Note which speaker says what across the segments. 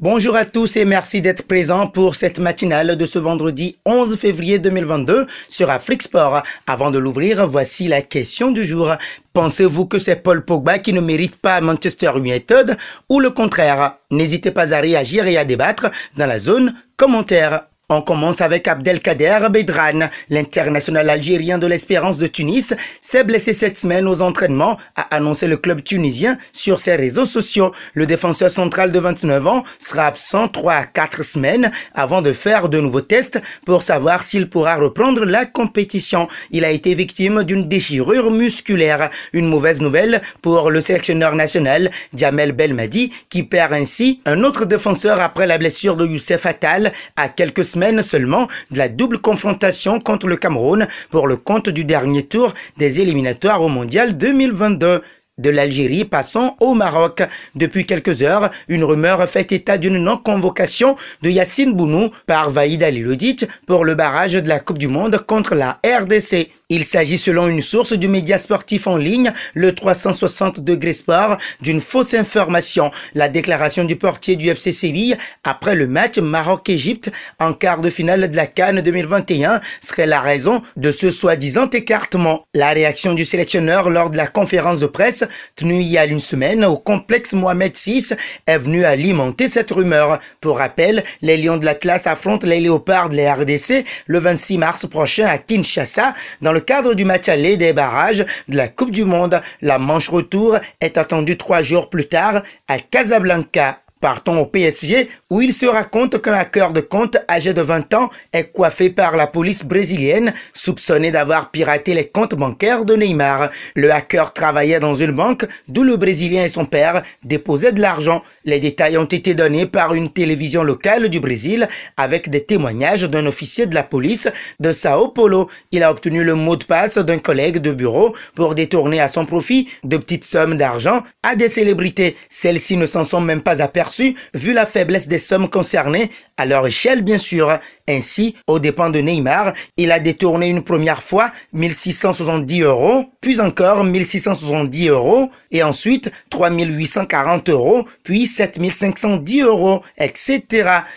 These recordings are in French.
Speaker 1: Bonjour à tous et merci d'être présents pour cette matinale de ce vendredi 11 février 2022 sur Afrique Sport. Avant de l'ouvrir, voici la question du jour. Pensez-vous que c'est Paul Pogba qui ne mérite pas Manchester United ou le contraire N'hésitez pas à réagir et à débattre dans la zone commentaire. On commence avec Abdelkader Bedran. L'international algérien de l'Espérance de Tunis s'est blessé cette semaine aux entraînements, a annoncé le club tunisien sur ses réseaux sociaux. Le défenseur central de 29 ans sera absent 3 à 4 semaines avant de faire de nouveaux tests pour savoir s'il pourra reprendre la compétition. Il a été victime d'une déchirure musculaire. Une mauvaise nouvelle pour le sélectionneur national Djamel Belmadi qui perd ainsi un autre défenseur après la blessure de Youssef Attal à quelques semaines seulement de la double confrontation contre le Cameroun pour le compte du dernier tour des éliminatoires au Mondial 2022. De l'Algérie, passant au Maroc. Depuis quelques heures, une rumeur fait état d'une non-convocation de Yassine Bounou par Vaïda Liludit pour le barrage de la Coupe du Monde contre la RDC. Il s'agit selon une source du média sportif en ligne, le 360 sport, d'une fausse information. La déclaration du portier du FC Séville après le match Maroc-Égypte en quart de finale de la Cannes 2021 serait la raison de ce soi-disant écartement. La réaction du sélectionneur lors de la conférence de presse tenue il y a une semaine au complexe Mohamed VI est venue alimenter cette rumeur. Pour rappel, les Lions de la classe affrontent les Léopards de la RDC le 26 mars prochain à Kinshasa dans le le cadre du match aller des barrages de la Coupe du Monde. La manche retour est attendue trois jours plus tard à Casablanca Partons au PSG où il se raconte qu'un hacker de compte âgé de 20 ans est coiffé par la police brésilienne soupçonné d'avoir piraté les comptes bancaires de Neymar. Le hacker travaillait dans une banque d'où le Brésilien et son père déposaient de l'argent. Les détails ont été donnés par une télévision locale du Brésil avec des témoignages d'un officier de la police de Sao Paulo. Il a obtenu le mot de passe d'un collègue de bureau pour détourner à son profit de petites sommes d'argent à des célébrités. Celles-ci ne s'en sont même pas aperçues vu la faiblesse des sommes concernées, à leur échelle bien sûr, ainsi, aux dépens de Neymar, il a détourné une première fois 1670 euros, puis encore 1670 euros, et ensuite 3840 euros, puis 7510 euros, etc.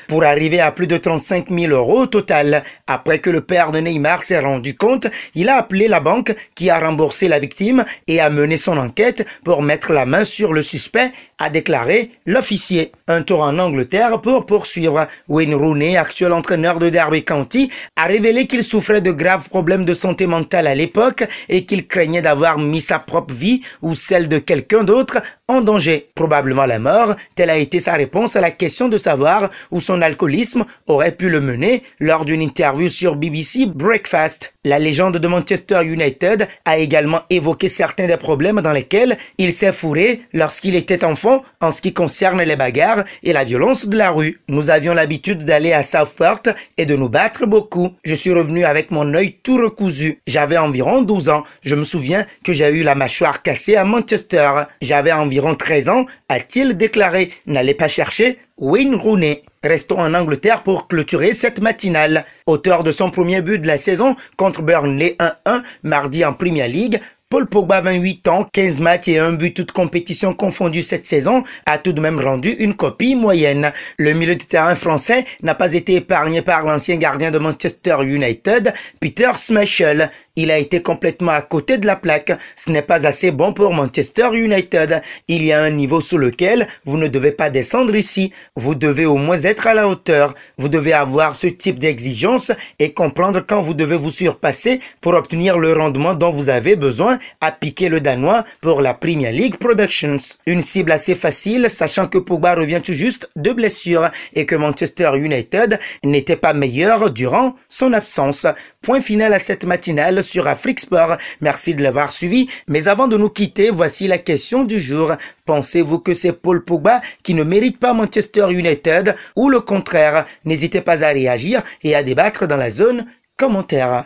Speaker 1: pour arriver à plus de 35 000 euros au total. Après que le père de Neymar s'est rendu compte, il a appelé la banque qui a remboursé la victime et a mené son enquête pour mettre la main sur le suspect, a déclaré l'officier un tour en Angleterre pour poursuivre. Wayne Rooney, actuel entraîneur de Derby County, a révélé qu'il souffrait de graves problèmes de santé mentale à l'époque et qu'il craignait d'avoir mis sa propre vie ou celle de quelqu'un d'autre en danger, probablement la mort. Telle a été sa réponse à la question de savoir où son alcoolisme aurait pu le mener lors d'une interview sur BBC Breakfast. La légende de Manchester United a également évoqué certains des problèmes dans lesquels il s'est fourré lorsqu'il était enfant en ce qui concerne les bagarres et la violence de la rue. Nous avions l'habitude d'aller à Southport et de nous battre beaucoup. Je suis revenu avec mon œil tout recousu. J'avais environ 12 ans. Je me souviens que j'ai eu la mâchoire cassée à Manchester. J'avais environ 13 ans, a-t-il déclaré. N'allez pas chercher Wayne Rooney. Restons en Angleterre pour clôturer cette matinale. Auteur de son premier but de la saison contre Burnley 1-1 mardi en Premier League, Paul Pogba, 28 ans, 15 matchs et un but, toutes compétitions confondues cette saison, a tout de même rendu une copie moyenne. Le milieu de terrain français n'a pas été épargné par l'ancien gardien de Manchester United, Peter Schmeichel. Il a été complètement à côté de la plaque. Ce n'est pas assez bon pour Manchester United. Il y a un niveau sous lequel vous ne devez pas descendre ici. Vous devez au moins être à la hauteur. Vous devez avoir ce type d'exigence et comprendre quand vous devez vous surpasser pour obtenir le rendement dont vous avez besoin a piqué le Danois pour la Premier League Productions. Une cible assez facile, sachant que Pogba revient tout juste de blessure et que Manchester United n'était pas meilleur durant son absence. Point final à cette matinale sur Afrique Sport. Merci de l'avoir suivi. Mais avant de nous quitter, voici la question du jour. Pensez-vous que c'est Paul Pogba qui ne mérite pas Manchester United ou le contraire N'hésitez pas à réagir et à débattre dans la zone commentaire.